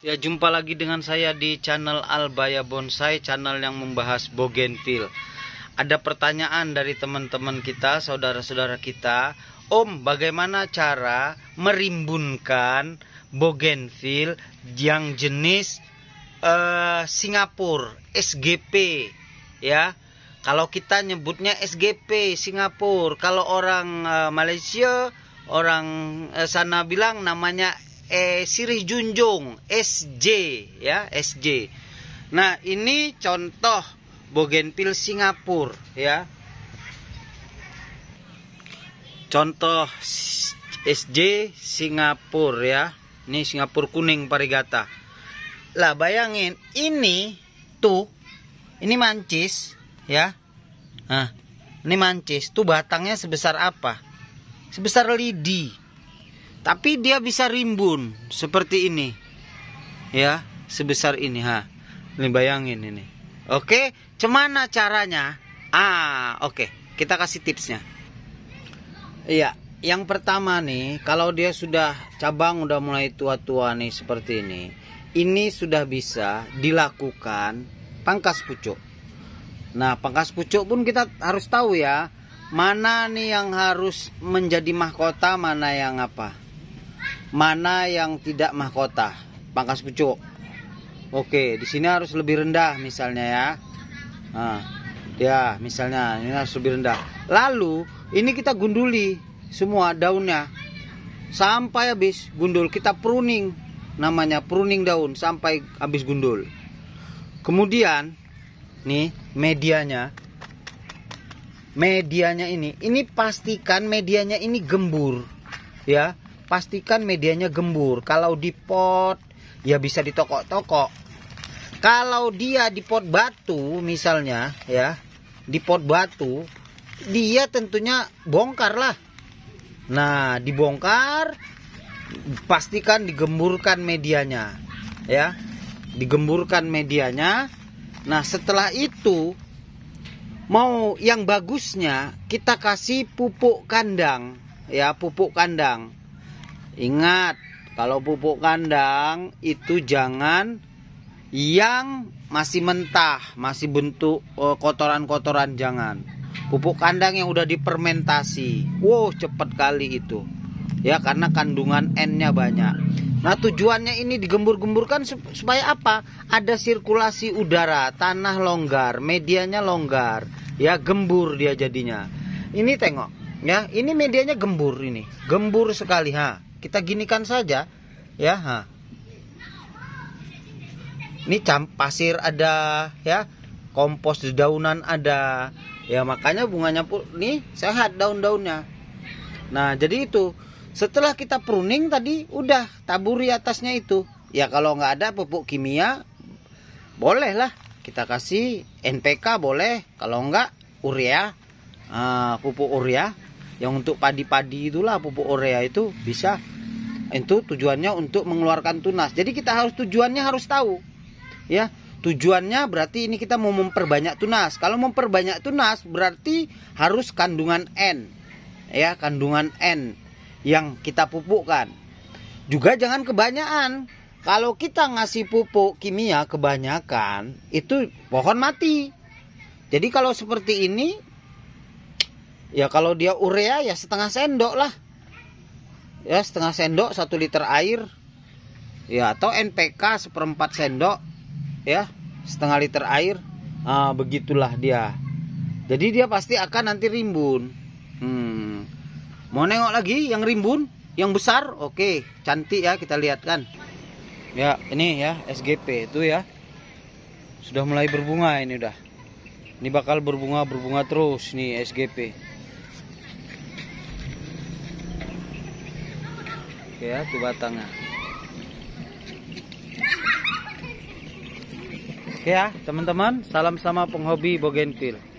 Ya jumpa lagi dengan saya di channel Albaya Bonsai Channel yang membahas Bogenville Ada pertanyaan dari teman-teman kita Saudara-saudara kita Om bagaimana cara merimbunkan Bogenville Yang jenis uh, Singapura SGP Ya kalau kita nyebutnya SGP Singapura kalau orang uh, Malaysia orang uh, sana bilang namanya eh, Sirih Junjung SJ ya SJ nah ini contoh bogenville Singapura ya contoh SJ Singapura ya ini Singapura kuning parigata lah bayangin ini tuh ini mancis ya nah ini mancis tuh batangnya sebesar apa sebesar lidi tapi dia bisa rimbun seperti ini ya sebesar ini ha ini bayangin ini oke cemana caranya ah oke kita kasih tipsnya iya yang pertama nih kalau dia sudah cabang udah mulai tua-tua nih seperti ini ini sudah bisa dilakukan pangkas pucuk nah pangkas pucuk pun kita harus tahu ya mana nih yang harus menjadi mahkota mana yang apa mana yang tidak mahkota pangkas pucuk oke di sini harus lebih rendah misalnya ya nah, ya misalnya ini harus lebih rendah lalu ini kita gunduli semua daunnya sampai habis gundul kita pruning namanya pruning daun sampai habis gundul kemudian nih medianya medianya ini ini pastikan medianya ini gembur ya pastikan medianya gembur. Kalau di pot ya bisa di toko-toko. Kalau dia di pot batu misalnya ya, di pot batu dia tentunya bongkar lah. Nah, dibongkar pastikan digemburkan medianya ya. Digemburkan medianya. Nah, setelah itu mau yang bagusnya kita kasih pupuk kandang ya pupuk kandang Ingat, kalau pupuk kandang itu jangan yang masih mentah, masih bentuk eh, kotoran-kotoran jangan. Pupuk kandang yang udah dipermentasi. Wow, cepet kali itu. Ya, karena kandungan N-nya banyak. Nah, tujuannya ini digembur-gemburkan supaya apa? Ada sirkulasi udara, tanah longgar, medianya longgar. Ya, gembur dia jadinya. Ini tengok, ya. Ini medianya gembur ini. Gembur sekali, ha kita ginikan saja ya ha. ini camp pasir ada ya kompos daunan ada ya makanya bunganya pun nih sehat daun-daunnya nah jadi itu setelah kita pruning tadi udah taburi atasnya itu ya kalau nggak ada pupuk kimia bolehlah kita kasih NPK boleh kalau nggak urea uh, pupuk urea yang untuk padi-padi itulah pupuk urea itu bisa itu tujuannya untuk mengeluarkan tunas jadi kita harus tujuannya harus tahu ya tujuannya berarti ini kita mau memperbanyak tunas kalau memperbanyak tunas berarti harus kandungan N ya kandungan N yang kita pupukkan juga jangan kebanyakan kalau kita ngasih pupuk kimia kebanyakan itu pohon mati jadi kalau seperti ini ya kalau dia urea ya setengah sendok lah ya setengah sendok satu liter air ya atau NPK seperempat sendok ya setengah liter air nah, begitulah dia jadi dia pasti akan nanti rimbun hmm. mau nengok lagi yang rimbun yang besar oke cantik ya kita lihat kan ya ini ya SGP itu ya sudah mulai berbunga ini udah ini bakal berbunga berbunga terus nih SGP ya tuh batangnya oke ya teman-teman salam sama penghobi bogenville